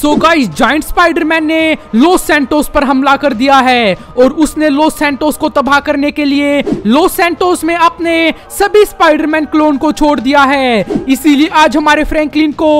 सो guys giant Spiderman ने Los Santos पर हमला कर दिया है और उसने लोस सेंटोस को तबाह करने के लिए लोस सेंटोस में अपने सभी स्पाइडरमैन क्लोन को छोड़ दिया है इसीलिए आज हमारे फ्रैंकलिन को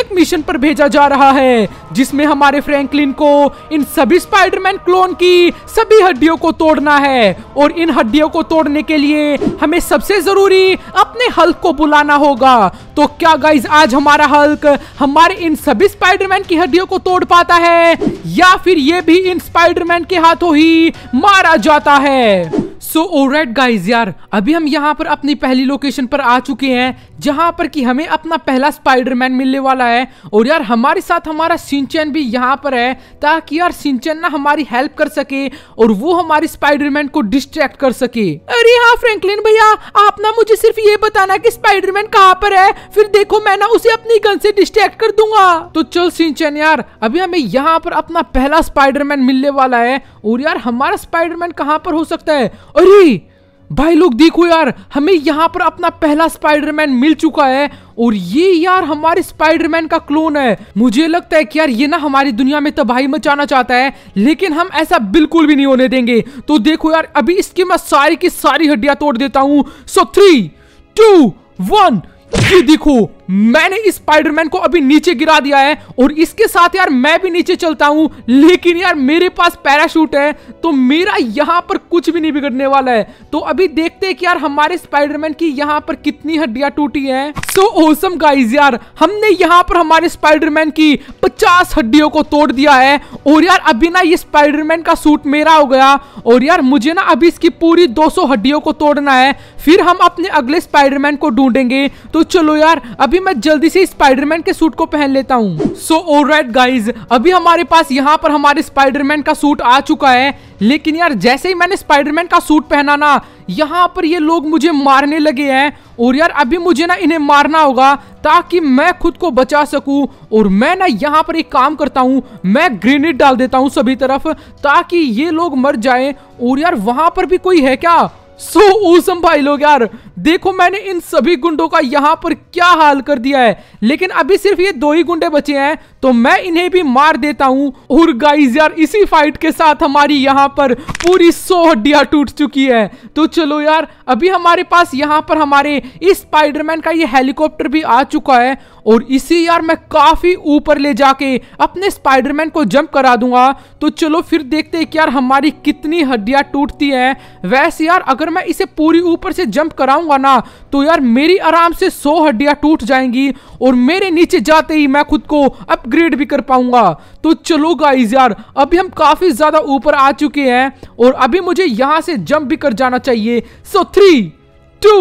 एक मिशन पर भेजा जा रहा है जिसमें हमारे फ्रैंकलिन को इन सभी स्पाइडरमैन क्लोन की सभी हड्डियों को तोड़ना है और इन हड्डियों को तोड़ने के लिए हमें सबसे जरूरी अपने हल्क को बुलाना होगा तो क्या गाइज आज हमारा हल्क हमारे इन सभी स्पाइडरमैन की हड्डियों को तोड़ पाता है या फिर ये भी इन स्पाइडरमैन के हाथों ही मारा जाता है सो ओराइट गाइज यार अभी हम यहाँ पर अपनी पहली लोकेशन पर आ चुके हैं जहां पर कि हमें अपना पहला स्पाइडरमैन मिलने वाला है और यार हमारे साथ हमारा सिंचन भी यहां पर है ताकि यार सिंचन ना हमारी हेल्प कर सके और वो हमारे स्पाइडरमैन को डिस्ट्रैक्ट कर सके अरे हाँ फ्रैंकलिन भैया आप ना मुझे सिर्फ ये बताना की स्पाइडरमैन कहाँ पर है फिर देखो मैं ना उसे अपनी गन से डिस्ट्रैक्ट कर दूंगा तो चल सिंचन यार अभी हमें यहाँ पर अपना पहला स्पाइडरमैन मिलने वाला है और यार हमारा स्पाइडरमैन कहाँ पर हो सकता है अरे भाई लोग देखो यार हमें यहाँ पर अपना पहला स्पाइडरमैन मिल चुका है और ये यार हमारे स्पाइडरमैन का क्लोन है मुझे लगता है कि यार ये ना हमारी दुनिया में तबाही मचाना चाहता है लेकिन हम ऐसा बिल्कुल भी नहीं होने देंगे तो देखो यार अभी इसकी मैं सारी की सारी हड्डियां तोड़ देता हूँ सो थ्री टू वन ये देखो मैंने स्पाइडरमैन को अभी नीचे गिरा दिया है और इसके साथ यार मैं भी नीचे चलता हूं लेकिन यार मेरे पास पैराशूट है तो मेरा यहां पर कुछ भी नहीं बिगड़ने वाला है तो अभी देखते हैं कि यार हमारे स्पाइडरमैन की यहां पर कितनी हड्डियां टूटी हैं सो ओसम गाइज यार हमने यहां पर हमारे स्पाइडरमैन की पचास हड्डियों को तोड़ दिया है और यार अभी ना ये स्पाइडरमैन का सूट मेरा हो गया और यार मुझे ना अभी इसकी पूरी दो हड्डियों को तोड़ना है फिर हम अपने अगले स्पाइडरमैन को ढूंढेंगे तो चलो यार अभी अभी मैं जल्दी से स्पाइडरमैन के सूट को पहन लेता हूँ सो ऑलराइट गाइज अभी हमारे पास यहाँ पर हमारे स्पाइडरमैन का सूट आ चुका है लेकिन यार जैसे ही मैंने स्पाइडरमैन का सूट पहना ना यहाँ पर ये लोग मुझे मारने लगे हैं और यार अभी मुझे ना इन्हें मारना होगा ताकि मैं खुद को बचा सकूं और मैं ना यहाँ पर एक काम करता हूँ मैं ग्रेनेड डाल देता हूँ सभी तरफ ताकि ये लोग मर जाएं और यार वहां पर भी कोई है क्या सो so, ऊसम awesome भाई लोग यार देखो मैंने इन सभी गुंडों का यहाँ पर क्या हाल कर दिया है लेकिन अभी सिर्फ ये दो ही गुंडे बचे हैं तो मैं इन्हें भी मार देता हूँ और गाइज यार इसी फाइट के साथ हमारी यहाँ पर पूरी सौ हड्डियाँ टूट चुकी है तो चलो यार अभी हमारे पास यहाँ पर हमारे इस स्पाइडरमैन का ये हेलीकॉप्टर भी आ चुका है और इसी यार मैं काफ़ी ऊपर ले जाके अपने स्पाइडरमैन को जंप करा दूंगा तो चलो फिर देखते हैं कि यार हमारी कितनी हड्डियाँ टूटती हैं वैसे यार अगर मैं इसे पूरी ऊपर से जंप कराऊंगा ना तो यार मेरी आराम से सौ हड्डियाँ टूट जाएंगी और मेरे नीचे जाते ही मैं खुद को अब अपग्रेड भी कर पाऊंगा तो चलो गाइज यार अभी हम काफी ज्यादा ऊपर आ चुके हैं और अभी मुझे यहां से जंप भी कर जाना चाहिए सो थ्री टू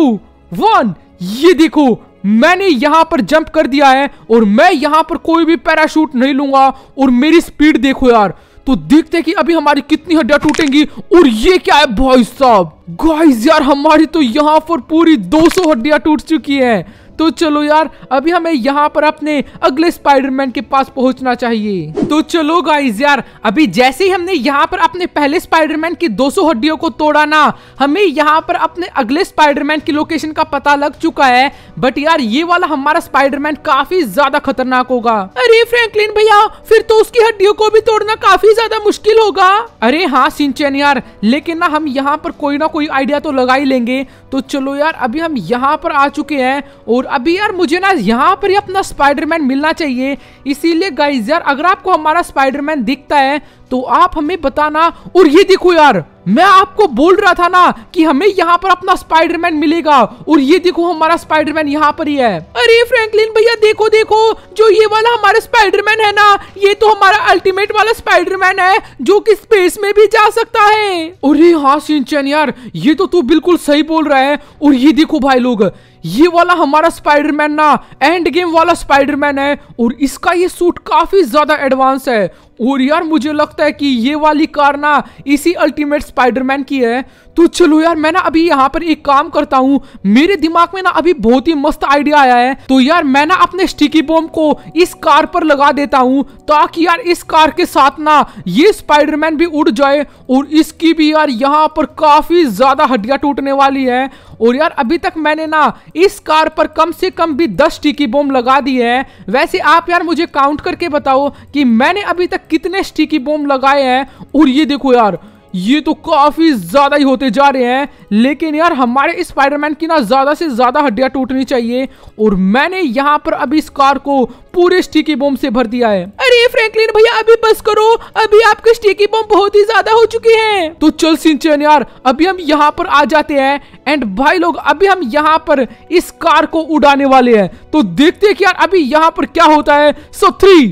वन ये देखो मैंने यहां पर जंप कर दिया है और मैं यहां पर कोई भी पैराशूट नहीं लूंगा और मेरी स्पीड देखो यार तो देखते कि अभी हमारी कितनी हड्डियां टूटेंगी और ये क्या है भाई साहब गाइस यार हमारी तो यहां पर पूरी 200 हड्डियां टूट चुकी हैं तो चलो यार अभी हमें यहाँ पर अपने अगले स्पाइडरमैन के पास पहुंचना चाहिए तो चलो गाइज यार अभी जैसे ही हमने यहाँ पर अपने पहले स्पाइडरमैन की 200 हड्डियों को तोड़ा ना हमें यहाँ पर अपने अगले स्पाइडरमैन की लोकेशन का पता लग चुका है बट यार ये वाला हमारा स्पाइडरमैन काफी ज्यादा खतरनाक होगा अरे फ्रेंकलिन भैया फिर तो उसकी हड्डियों को भी तोड़ना काफी ज्यादा मुश्किल होगा अरे हाँ सिंचन यार लेकिन ना हम यहाँ पर कोई ना कोई आइडिया तो लगा ही लेंगे तो चलो यार अभी हम यहाँ पर आ चुके हैं और अभी यार मुझे ना यहाँ पर ही अपना स्पाइडरमैन मिलना चाहिए इसीलिए गाइज यार अगर आपको हमारा स्पाइडरमैन दिखता है तो आप हमें बताना और ये देखो यार मैं आपको बोल रहा था ना कि हमें यहाँ पर अपना स्पाइडरमैन मिलेगा और ये देखो हमारा स्पाइडरमैन यहाँ पर ही है अरे फ्रैंकलिन भैया देखो देखो जो ये वाला हमारा स्पाइडरमैन है ना ये तो हमारा अल्टीमेट वाला स्पाइडरमैन है जो कि स्पेस में भी जा सकता है अरे हाँ सिंचन यार ये तो तू बिल्कुल सही बोल रहा है और ये देखो भाई लोग ये वाला हमारा स्पाइडरमैन ना एंड गेम वाला स्पाइडरमैन है और इसका ये सूट काफी ज्यादा एडवांस है और यार मुझे लगता है कि ये वाली कार ना इसी अल्टीमेट स्पाइडरमैन की है तो चलो यार मैं ना अभी यहाँ पर एक काम करता हूँ मेरे दिमाग में ना अभी बहुत ही मस्त आइडिया आया है तो यार मैं ना अपने स्टिकी बॉम्ब को इस कार पर लगा देता हूँ ताकि यार इस कार के साथ ना ये स्पाइडरमैन भी उड़ जाए और इसकी भी यार यहाँ पर काफी ज्यादा हड्डियाँ टूटने वाली है और यार अभी तक मैंने ना इस कार पर कम से कम भी दस स्टिकी बॉम्ब लगा दी है वैसे आप यार मुझे काउंट करके बताओ कि मैंने अभी तक कितने स्टिकी बॉम्ब लगाए हैं और ये देखो यार ये तो काफी ज्यादा ही होते जा रहे हैं लेकिन यार हमारे स्पाइडरमैन की ना ज्यादा से ज्यादा हड्डियां टूटनी चाहिए और मैंने यहाँ पर अभी इस कार को पूरे स्टिकी बॉम्ब से भर दिया है अरे फ्रैंकलिन भैया अभी बस करो अभी आपके स्टिकी बॉम्ब बहुत ही ज्यादा हो चुके हैं तो चल सिंचन यार अभी हम यहाँ पर आ जाते हैं एंड भाई लोग अभी हम यहाँ पर इस कार को उड़ाने वाले है तो देखते है यार अभी यहाँ पर क्या होता है सो थ्री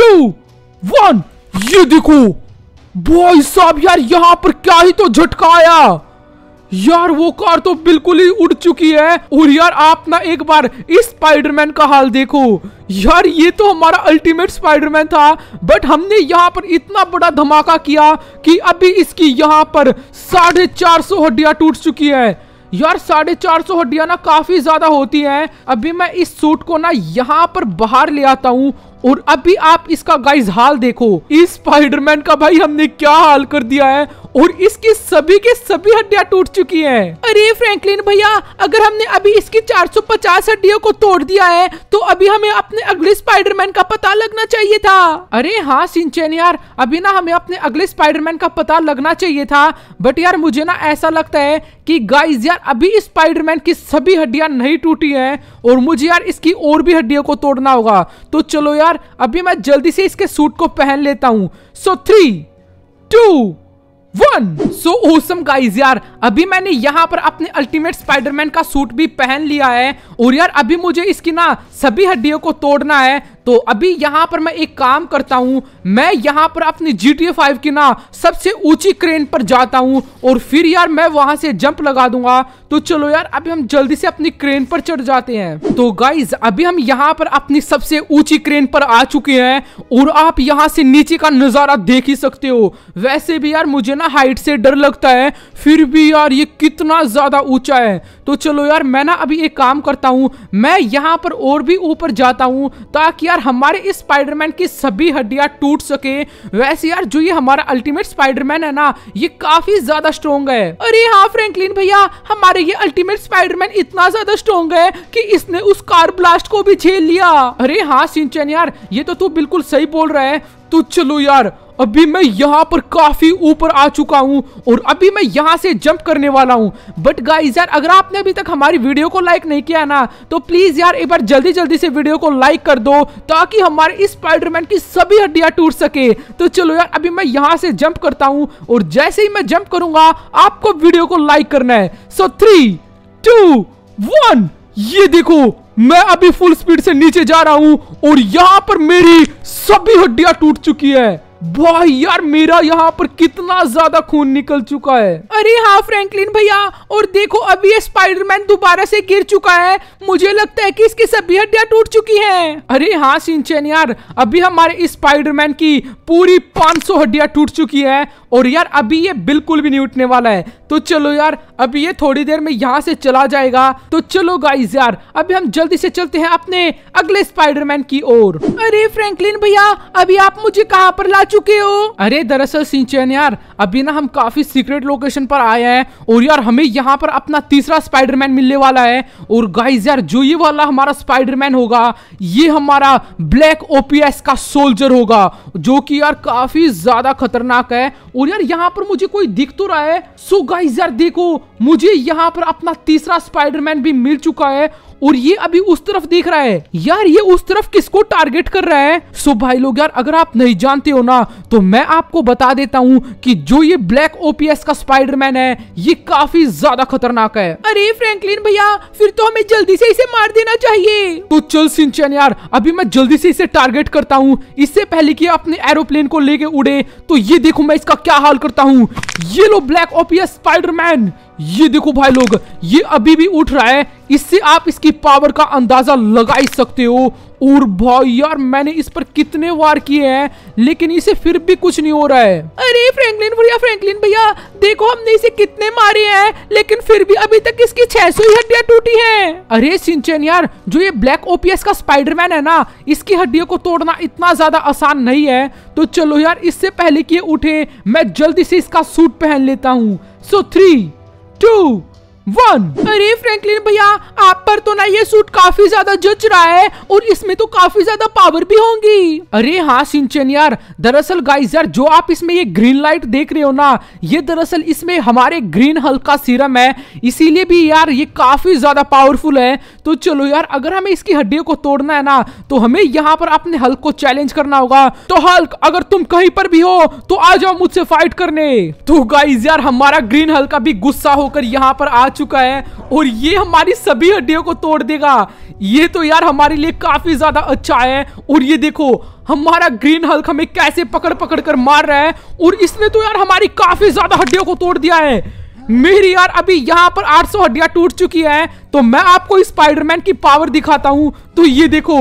टू वन ये देखो भाई साहब यार यहाँ पर क्या ही तो झटका आया यार वो कार तो बिल्कुल ही उड़ चुकी है और यार आप ना एक बार इस स्पाइडरमैन का हाल देखो यार ये तो हमारा अल्टीमेट स्पाइडरमैन था बट हमने यहाँ पर इतना बड़ा धमाका किया कि अभी इसकी यहाँ पर साढ़े चार सौ हड्डियाँ टूट चुकी है यार साढ़े चार सौ हड्डियाँ ना काफ़ी ज़्यादा होती हैं अभी मैं इस सूट को ना यहाँ पर बाहर ले आता हूँ और अभी आप इसका गाइज हाल देखो इस स्पाइडरमैन का भाई हमने क्या हाल कर दिया है और इसकी सभी के सभी हड्डियाँ टूट चुकी हैं। अरे फ्रैंकलिन भैया अगर हमने अभी इसकी 450 हड्डियों को तोड़ दिया है तो अभी हमें अपने अगले स्पाइडरमैन का पता लगना चाहिए था अरे हाँ सिंचन यार अभी ना हमें अपने अगले स्पाइडरमैन का पता लगना चाहिए था बट यार मुझे ना ऐसा लगता है कि गाइज यार अभी स्पाइडरमैन की सभी हड्डियां नहीं टूटी हैं और मुझे यार इसकी और भी हड्डियों को तोड़ना होगा तो चलो यार अभी मैं जल्दी से इसके सूट को पहन लेता हूँ so three two one so awesome guys यार अभी मैंने यहाँ पर अपने अल्टीमेट स्पाइडरमैन का सूट भी पहन लिया है और यार अभी मुझे इसकी ना सभी हड्डियों को तोड़ना है तो अभी यहां पर मैं एक काम करता हूं मैं यहाँ पर अपनी जी टी फाइव की ना सबसे ऊंची क्रेन पर जाता हूँ और फिर यार मैं वहां से जंप लगा दूंगा तो चलो यार अभी हम जल्दी से अपनी क्रेन पर चढ़ जाते हैं तो गाइज अभी हम यहाँ पर अपनी सबसे ऊंची क्रेन पर आ चुके हैं और आप यहाँ से नीचे का नज़ारा देख ही सकते हो वैसे भी यार मुझे ना हाइट से डर लगता है फिर भी यार ये कितना ज़्यादा ऊंचा है तो चलो यार मैं ना अभी एक काम करता हूँ मैं यहाँ पर और भी ऊपर जाता हूँ ताकि यार यार हमारे इस स्पाइडरमैन की सभी हड्डियां टूट सके वैसे यार जो ये हमारा अल्टीमेट स्पाइडरमैन है ना ये काफी ज्यादा स्ट्रोंग है अरे हाँ फ्रेंकलिन भैया हमारे ये अल्टीमेट स्पाइडरमैन इतना ज्यादा स्ट्रोंग है कि इसने उस कार ब्लास्ट को भी झेल लिया अरे हाँ सिंचन यार ये तो तू बिल्कुल सही बोल रहा है तू तो चलो यार अभी मैं यहाँ पर काफी ऊपर आ चुका हूँ और अभी मैं यहाँ से जंप करने वाला हूँ बट गाइज यार अगर आपने अभी तक हमारी वीडियो को लाइक नहीं किया ना तो प्लीज यार एक बार जल्दी जल्दी से वीडियो को लाइक कर दो ताकि हमारे इस स्पाइडरमैन की सभी हड्डियां टूट सके तो चलो यार अभी मैं यहाँ से जंप करता हूँ और जैसे ही मैं जंप करूंगा आपको वीडियो को लाइक करना है सो थ्री टू वन ये देखो मैं अभी फुल स्पीड से नीचे जा रहा हूं और यहां पर मेरी सभी हड्डियां टूट चुकी है भाई यार मेरा यहाँ पर कितना ज्यादा खून निकल चुका है अरे हाँ फ्रैंकलिन भैया और देखो अभी ये स्पाइडरमैन दोबारा से गिर चुका है मुझे लगता है कि इसकी सभी हड्डियां टूट चुकी हैं अरे हाँ सिंचन यार अभी हमारे स्पाइडरमैन की पूरी 500 हड्डियां टूट चुकी है और यार अभी ये बिल्कुल भी नहीं उठने वाला है तो चलो यार अभी ये थोड़ी देर में यहाँ से चला जाएगा तो चलो गाइज यार अभी हम जल्दी से चलते हैं अपने अगले स्पाइडरमैन की ओर अरे फ्रैंकलिन भैया अभी आप मुझे कहाँ पर ला चुके हो अरे दरअसल सिंचन यार अभी ना हम काफी सीक्रेट लोकेशन पर आए हैं और यार हमें यहाँ पर अपना तीसरा स्पाइडरमैन मिलने वाला है और गाइज यार जो ये वाला हमारा स्पाइडरमैन होगा ये हमारा ब्लैक ओपीएस का सोल्जर होगा जो कि यार काफी ज्यादा खतरनाक है और यार यहाँ पर मुझे कोई दिख तो रहा है सो गाइज यार देखो मुझे यहाँ पर अपना तीसरा स्पाइडरमैन भी मिल चुका है और ये अभी उस तरफ देख रहा है यार ये उस तरफ किसको टारगेट कर रहा है सो भाई लोग यार अगर आप नहीं जानते हो ना तो मैं आपको बता देता हूँ कि जो ये ब्लैक ओपीएस का स्पाइडरमैन है ये काफी ज्यादा खतरनाक है अरे फ्रैंकलिन भैया फिर तो हमें जल्दी से इसे मार देना चाहिए तो चल सिंचन यार अभी मैं जल्दी से इसे टारगेट करता हूँ इससे पहले की अपने एरोप्लेन को लेके उड़े तो ये देखो मैं इसका क्या हाल करता हूँ ये लो ब्लैक ओपीएस स्पाइडरमैन ये देखो भाई लोग ये अभी भी उठ रहा है इससे आप इसकी पावर का अंदाजा लगा ही सकते हो और भाई यार मैंने इस पर कितने वार किए हैं लेकिन इसे फिर भी कुछ नहीं हो रहा है अरे फ्रैंकलिन भैया फ्रैंकलिन भैया देखो हमने इसे कितने मारे हैं लेकिन फिर भी अभी तक इसकी 600 ही हड्डियां टूटी हैं अरे सिंचन यार जो ये ब्लैक ओपीएस का स्पाइडरमैन है ना इसकी हड्डियों को तोड़ना इतना ज्यादा आसान नहीं है तो चलो यार इससे पहले की उठे मैं जल्दी से इसका सूट पहन लेता हूँ सो थ्री टू वन अरे फ्रैंकलिन भैया आप पर तो ना ये सूट काफी ज्यादा जच रहा है और इसमें तो काफी ज्यादा पावर भी होंगी अरे हाँ सिंचन यार दरअसल गाइस यार जो आप इसमें ये ग्रीन लाइट देख रहे हो ना ये दरअसल इसमें हमारे ग्रीन हल्का सीरम है इसीलिए भी यार ये काफी ज्यादा पावरफुल है तो चलो यार अगर हमें इसकी हड्डियों को तोड़ना है ना तो हमें यहाँ पर अपने हल्क को चैलेंज करना होगा तो हल्क अगर तुम कहीं पर भी हो तो आ जाओ मुझसे फाइट करने तो गाइज यार हमारा ग्रीन हल्क अभी गुस्सा होकर यहाँ पर आ चुका है और ये हमारी सभी हड्डियों को तोड़ देगा ये तो यार हमारे लिए काफी ज्यादा अच्छा है और ये देखो हमारा ग्रीन हल्क हमें कैसे पकड़ पकड़ कर मार रहा है और इसने तो यार हमारी काफी ज्यादा हड्डियों को तोड़ दिया है मेरी यार अभी यहाँ पर 800 सौ हड्डियां टूट चुकी है तो मैं आपको स्पाइडरमैन की पावर दिखाता हूँ तो ये देखो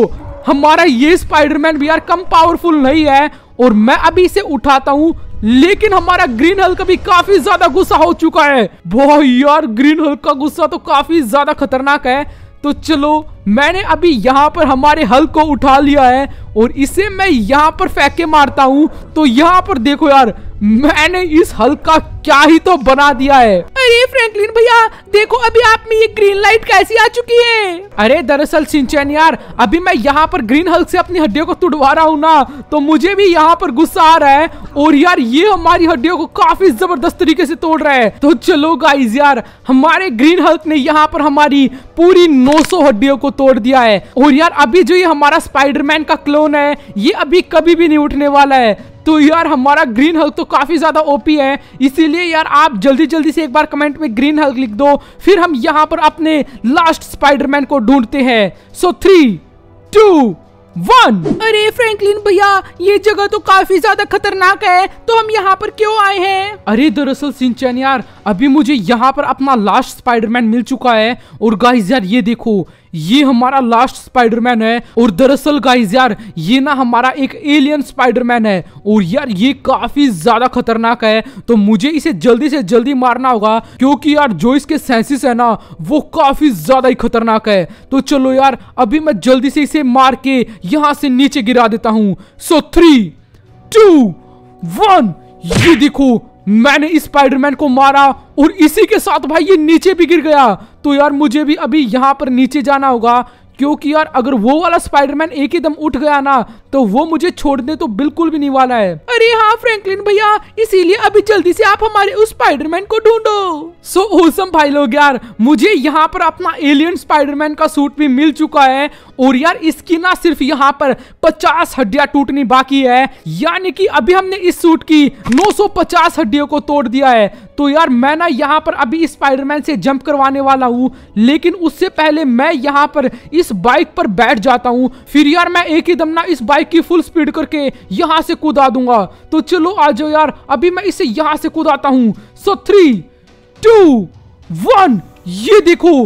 हमारा ये स्पाइडरमैन भी यार कम पावरफुल नहीं है और मैं अभी इसे उठाता हूँ लेकिन हमारा ग्रीन हल्क भी काफी ज्यादा गुस्सा हो चुका है बहुत यार ग्रीन हल्क का गुस्सा तो काफी ज्यादा खतरनाक है तो चलो मैंने अभी यहाँ पर हमारे हल को उठा लिया है और इसे मैं यहाँ पर फेंके मारता हूँ तो यहाँ पर देखो यार मैंने इस हल का क्या ही तो बना दिया है अरे फ्रैंकलिन भैया देखो अभी आप में ये ग्रीन लाइट कैसी आ चुकी है अरे दरअसल सिंचन यार अभी मैं यहाँ पर ग्रीन हल्क से अपनी हड्डियों को तुड़वा रहा हूँ ना तो मुझे भी यहाँ पर गुस्सा आ रहा है और यार ये हमारी हड्डियों को काफी जबरदस्त तरीके से तोड़ रहा है तो चलो गाइज यार हमारे ग्रीन हल्क ने यहाँ पर हमारी पूरी 900 हड्डियों को तोड़ दिया है और यार अभी जो ये हमारा स्पाइडरमैन का क्लोन है ये अभी कभी भी नहीं उठने वाला है तो यार हमारा ग्रीन हल्क तो काफी ज्यादा ओपी है इसीलिए यार आप जल्दी जल्दी से एक बार कमेंट में ग्रीन हल्क लिख दो फिर हम यहां पर अपने लास्ट स्पाइडरमैन को ढूंढते हैं सो थ्री टू वन अरे फ्रैंकलिन भैया ये जगह तो काफी ज्यादा खतरनाक है तो हम यहाँ पर क्यों आए हैं अरे दरअसल सिंचन यार अभी मुझे यहाँ पर अपना लास्ट स्पाइडरमैन मिल चुका है और गाइस यार ये देखो ये हमारा लास्ट स्पाइडरमैन है और दरअसल गाइज यार ये ना हमारा एक एलियन स्पाइडरमैन है और यार ये काफी ज्यादा खतरनाक है तो मुझे इसे जल्दी से जल्दी मारना होगा क्योंकि यार जो इसके सेंसिस है ना वो काफी ज्यादा ही खतरनाक है तो चलो यार अभी मैं जल्दी से इसे मार के यहां से नीचे गिरा देता हूं सो थ्री टू वन ये देखो मैंने स्पाइडरमैन को मारा और इसी के साथ भाई ये नीचे भी गिर गया तो यार मुझे भी अभी यहाँ पर नीचे जाना होगा क्योंकि यार अगर वो वाला स्पाइडरमैन एक ही दम उठ गया ना तो वो मुझे छोड़ने तो बिल्कुल भी नहीं वाला है अरे हाँ फ्रैंकलिन भैया इसीलिए अभी जल्दी से आप हमारे उस स्पाइडरमैन को ढूंढो सो so, ओसम awesome भाई लोग यार मुझे यहाँ पर अपना एलियन स्पाइडरमैन का सूट भी मिल चुका है और यार इसकी ना सिर्फ यहाँ पर पचास हड्डियां टूटनी बाकी है यानी की अभी हमने इस सूट की नौ हड्डियों को तोड़ दिया है तो यार मैं ना यहाँ पर अभी स्पाइडरमैन से जंप करवाने वाला हूँ लेकिन उससे पहले मैं यहाँ पर इस बाइक पर बैठ जाता हूँ फिर यार मैं एक ही दम ना इस बाइक की फुल स्पीड करके यहाँ से कूदा दूंगा तो चलो आ जाओ यार अभी मैं इसे यहाँ से कूदाता हूँ सो थ्री टू वन ये देखो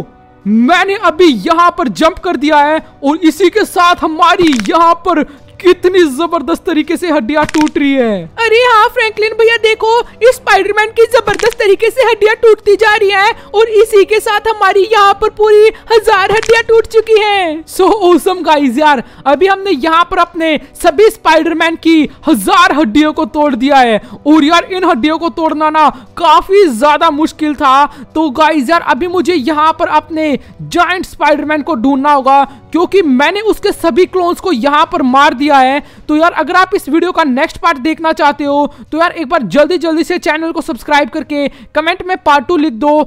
मैंने अभी यहाँ पर जंप कर दिया है और इसी के साथ हमारी यहाँ पर कितनी जबरदस्त तरीके से हड्डियाँ टूट रही है अरे हाँ फ्रैंकलिन भैया देखो इस स्पाइडरमैन की जबरदस्त तरीके से हड्डियाँ टूटती जा रही है और इसी के साथ हमारी यहाँ पर पूरी हजार हड्डियाँ टूट चुकी है सो ओसम गाइज यार अभी हमने यहाँ पर अपने सभी स्पाइडरमैन की हजार हड्डियों को तोड़ दिया है और यार इन हड्डियों को तोड़ना ना काफी ज्यादा मुश्किल था तो गाइज यार अभी मुझे यहाँ पर अपने जॉइंट स्पाइडरमैन को ढूंढना होगा क्योंकि मैंने उसके सभी क्लोन्स को यहाँ पर मार दिया किया है तो यार अगर आप इस वीडियो का नेक्स्ट पार्ट देखना चाहते हो तो यार एक बार जल्दी जल्दी से चैनल को सब्सक्राइब करके कमेंट में पार्ट टू लिख दो